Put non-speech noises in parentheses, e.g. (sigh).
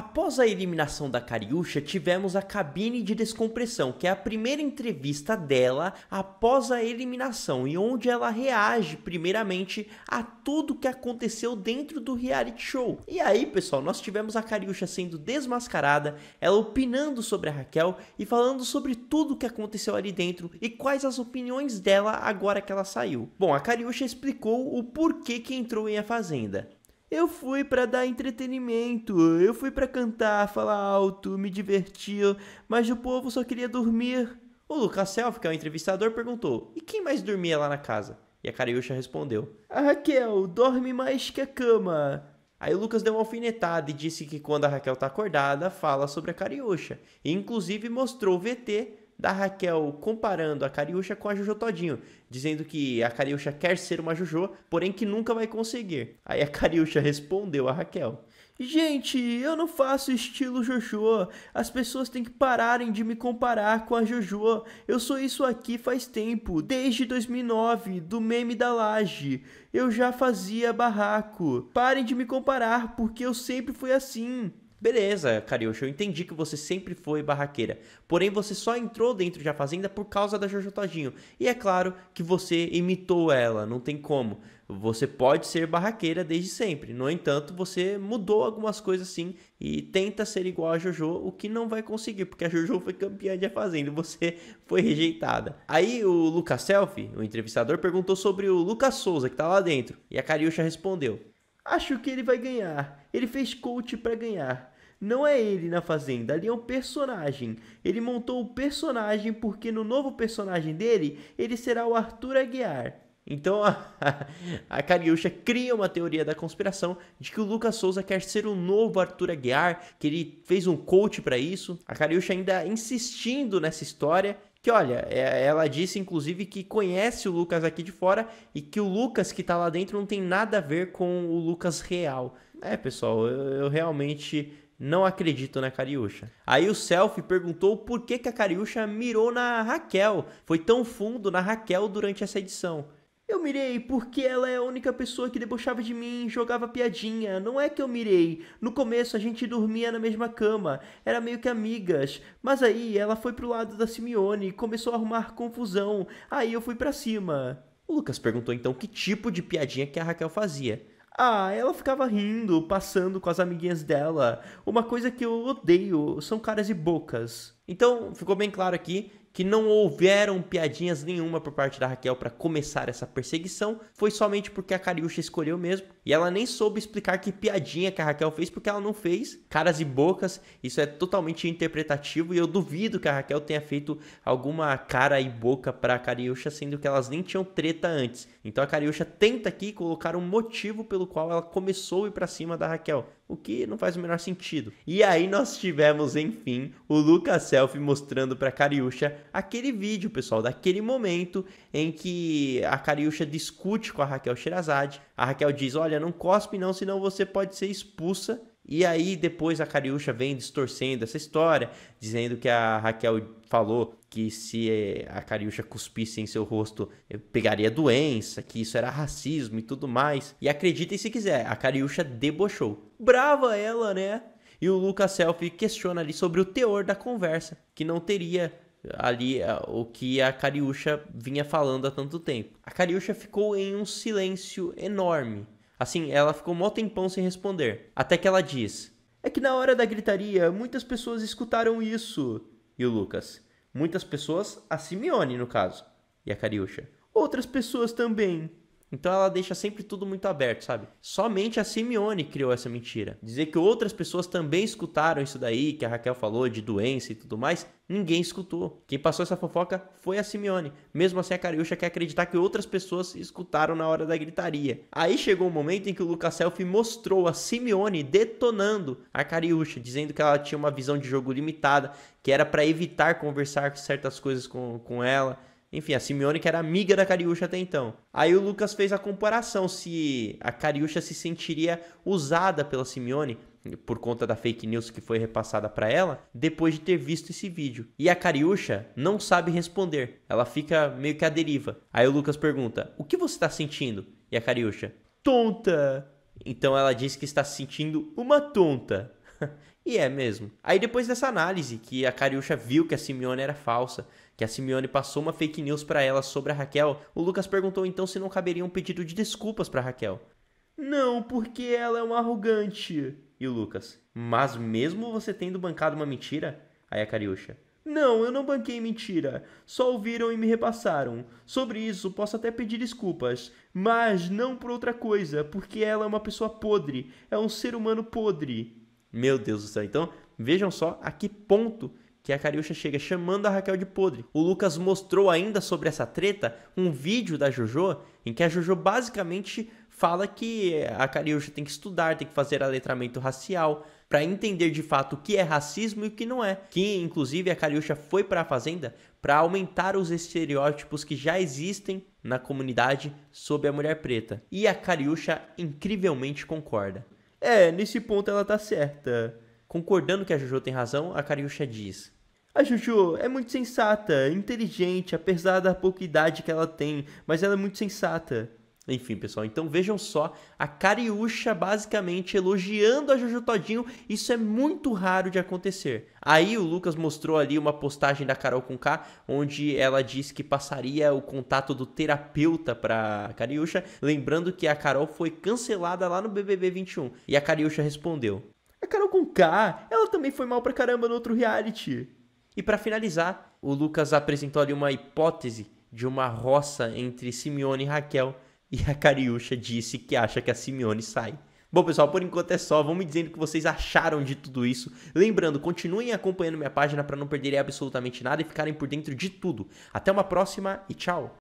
Após a eliminação da Cariúcha, tivemos a cabine de descompressão, que é a primeira entrevista dela após a eliminação e onde ela reage primeiramente a tudo que aconteceu dentro do reality show. E aí, pessoal, nós tivemos a Cariúcha sendo desmascarada, ela opinando sobre a Raquel e falando sobre tudo que aconteceu ali dentro e quais as opiniões dela agora que ela saiu. Bom, a Cariúcha explicou o porquê que entrou em A Fazenda. Eu fui para dar entretenimento, eu fui para cantar, falar alto, me divertir, mas o povo só queria dormir. O Lucas Self, que é o entrevistador, perguntou: E quem mais dormia lá na casa? E a Cariúcha respondeu: A Raquel dorme mais que a cama. Aí o Lucas deu uma alfinetada e disse que quando a Raquel tá acordada, fala sobre a Cariúcha. E inclusive mostrou o VT da Raquel comparando a Cariúcha com a Jojo Todinho, dizendo que a Cariúcha quer ser uma Jojo, porém que nunca vai conseguir. Aí a Cariúcha respondeu a Raquel: Gente, eu não faço estilo Jojo. As pessoas têm que pararem de me comparar com a Jojo. Eu sou isso aqui faz tempo, desde 2009, do meme da laje. Eu já fazia barraco. Parem de me comparar, porque eu sempre fui assim. Beleza, Kariushi, eu entendi que você sempre foi barraqueira. Porém, você só entrou dentro da fazenda por causa da Jojo Todinho. E é claro que você imitou ela, não tem como. Você pode ser barraqueira desde sempre. No entanto, você mudou algumas coisas sim e tenta ser igual a Jojo, o que não vai conseguir, porque a Jojo foi campeã de A Fazenda e você (laughs) foi rejeitada. Aí o Lucas Selfie, o entrevistador, perguntou sobre o Lucas Souza que tá lá dentro. E a Cariúcha respondeu: acho que ele vai ganhar. Ele fez coach para ganhar. Não é ele na Fazenda, ali é um personagem. Ele montou o um personagem porque no novo personagem dele, ele será o Arthur Aguiar. Então (laughs) a, a, Cariúcha cria uma teoria da conspiração de que o Lucas Souza quer ser o novo Arthur Aguiar, que ele fez um coach para isso. A Cariúcha ainda insistindo nessa história que olha, é, ela disse inclusive que conhece o Lucas aqui de fora e que o Lucas que tá lá dentro não tem nada a ver com o Lucas real. É, pessoal, eu, eu realmente não acredito na Cariúcha. Aí o Selfie perguntou por que, que a Cariúcha mirou na Raquel, foi tão fundo na Raquel durante essa edição. Eu mirei porque ela é a única pessoa que debochava de mim, jogava piadinha. Não é que eu mirei. No começo a gente dormia na mesma cama, era meio que amigas. Mas aí ela foi pro lado da Simeone e começou a arrumar confusão. Aí eu fui pra cima. O Lucas perguntou então que tipo de piadinha que a Raquel fazia. Ah, ela ficava rindo, passando com as amiguinhas dela. Uma coisa que eu odeio são caras e bocas. Então, ficou bem claro aqui que não houveram piadinhas nenhuma por parte da Raquel para começar essa perseguição, foi somente porque a Kariusha escolheu mesmo, e ela nem soube explicar que piadinha que a Raquel fez, porque ela não fez caras e bocas, isso é totalmente interpretativo, e eu duvido que a Raquel tenha feito alguma cara e boca para a Cariúcha, sendo que elas nem tinham treta antes. Então a Kariusha tenta aqui colocar um motivo pelo qual ela começou a ir para cima da Raquel, o que não faz o menor sentido. E aí nós tivemos, enfim, o Lucas Selfie mostrando para Kariusha aquele vídeo, pessoal, daquele momento em que a Cariúcha discute com a Raquel Sherazade. A Raquel diz: Olha, não cospe não, senão você pode ser expulsa. E aí depois a Cariúcha vem distorcendo essa história, dizendo que a Raquel falou que se eh, a Cariúcha cuspisse em seu rosto, eh, pegaria doença, que isso era racismo e tudo mais. E acreditem se quiser, a Cariúcha debochou. Brava ela, né? E o Lucas Selfie questiona ali sobre o teor da conversa, que não teria ali é, o que a Cariúcha vinha falando há tanto tempo. A Cariúcha ficou em um silêncio enorme. Assim, ela ficou mó tempão sem responder. Até que ela diz: É que na hora da gritaria, muitas pessoas escutaram isso. E o Lucas: Muitas pessoas, a Simeone, no caso. E a Cariúcha: Outras pessoas também. Então ela deixa sempre tudo muito aberto, sabe? Somente a Simeone criou essa mentira. Dizer que outras pessoas também escutaram isso daí, que a Raquel falou de doença e tudo mais, ninguém escutou. Quem passou essa fofoca foi a Simeone. Mesmo assim, a Cariúcha quer acreditar que outras pessoas escutaram na hora da gritaria. Aí chegou o um momento em que o Lucas Selfie mostrou a Simeone detonando a Cariúcha, dizendo que ela tinha uma visão de jogo limitada, que era para evitar conversar certas coisas com, com ela enfim, a Simeone que era amiga da Cariúcha até então. Aí o Lucas fez a comparação se a Cariúcha se sentiria usada pela Simeone por conta da fake news que foi repassada para ela depois de ter visto esse vídeo. E a Cariúcha não sabe responder. Ela fica meio que à deriva. Aí o Lucas pergunta: "O que você está sentindo?" E a Cariúcha: "Tonta". Então ela diz que está se sentindo uma tonta. (laughs) e é mesmo. Aí depois dessa análise, que a Cariúcha viu que a Simeone era falsa, que a Simeone passou uma fake news para ela sobre a Raquel, o Lucas perguntou então se não caberia um pedido de desculpas para Raquel. Não, porque ela é uma arrogante. E o Lucas, mas mesmo você tendo bancado uma mentira? Aí a Cariúcha, não, eu não banquei mentira. Só ouviram e me repassaram. Sobre isso, posso até pedir desculpas, mas não por outra coisa, porque ela é uma pessoa podre, é um ser humano podre. Meu Deus do céu. Então, vejam só a que ponto que a Cariúcha chega chamando a Raquel de podre. O Lucas mostrou ainda sobre essa treta um vídeo da Jojo em que a Jojo basicamente fala que a Cariúcha tem que estudar, tem que fazer aletramento racial para entender de fato o que é racismo e o que não é. Que inclusive a Cariúcha foi para a fazenda para aumentar os estereótipos que já existem na comunidade sobre a mulher preta. E a Cariúcha incrivelmente concorda. É, nesse ponto ela tá certa. Concordando que a Juju tem razão, a Kariusha diz. A Juju é muito sensata, inteligente, apesar da pouca idade que ela tem, mas ela é muito sensata. Enfim, pessoal, então vejam só a Cariúcha basicamente elogiando a Jojo Todinho. Isso é muito raro de acontecer. Aí o Lucas mostrou ali uma postagem da Carol com K onde ela disse que passaria o contato do terapeuta para Cariúcha, lembrando que a Carol foi cancelada lá no BBB 21. E a Cariúcha respondeu: "A Carol com K ela também foi mal pra caramba no outro reality". E para finalizar, o Lucas apresentou ali uma hipótese de uma roça entre Simeone e Raquel e a Cariúcha disse que acha que a Simeone sai. Bom, pessoal, por enquanto é só. Vão me dizendo o que vocês acharam de tudo isso. Lembrando, continuem acompanhando minha página para não perderem absolutamente nada e ficarem por dentro de tudo. Até uma próxima e tchau!